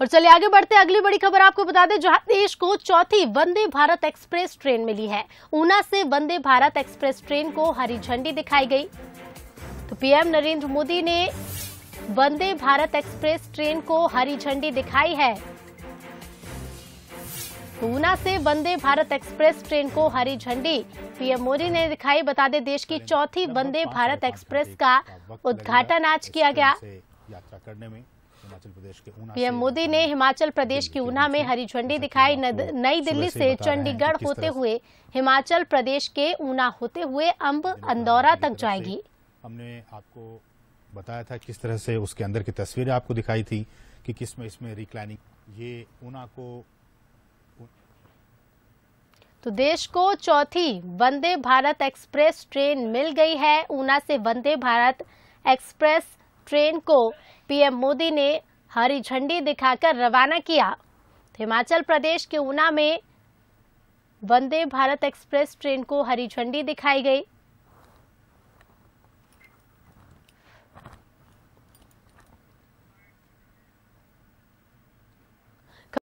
और चलिए आगे बढ़ते अगली बड़ी खबर आपको बता दें जहां देश को चौथी वंदे भारत एक्सप्रेस ट्रेन मिली है ऊना से वंदे भारत एक्सप्रेस ट्रेन को हरी झंडी दिखाई गई तो पीएम नरेंद्र मोदी ने वंदे भारत एक्सप्रेस ट्रेन को हरी झंडी दिखाई है तो ऊना से वंदे भारत एक्सप्रेस ट्रेन को हरी झंडी पीएम मोदी ने दिखाई बता दे देश की चौथी वंदे भारत एक्सप्रेस का उद्घाटन आज किया गया यात्रा करने में पीएम मोदी ने हिमाचल प्रदेश की ऊना में हरी झंडी दिखाई नई दिल्ली से चंडीगढ़ होते हुए हिमाचल प्रदेश के ऊना होते हुए अम्ब अंदौरा तक जाएगी हमने आपको बताया था किस तरह से उसके अंदर की तस्वीरें आपको दिखाई थी कि किस में इसमें रिक्लाइनिंग ये ऊना को तो देश को चौथी वंदे भारत एक्सप्रेस ट्रेन मिल गई है ऊना से वंदे भारत एक्सप्रेस ट्रेन को पीएम मोदी ने हरी झंडी दिखाकर रवाना किया हिमाचल प्रदेश के ऊना में वंदे भारत एक्सप्रेस ट्रेन को हरी झंडी दिखाई गई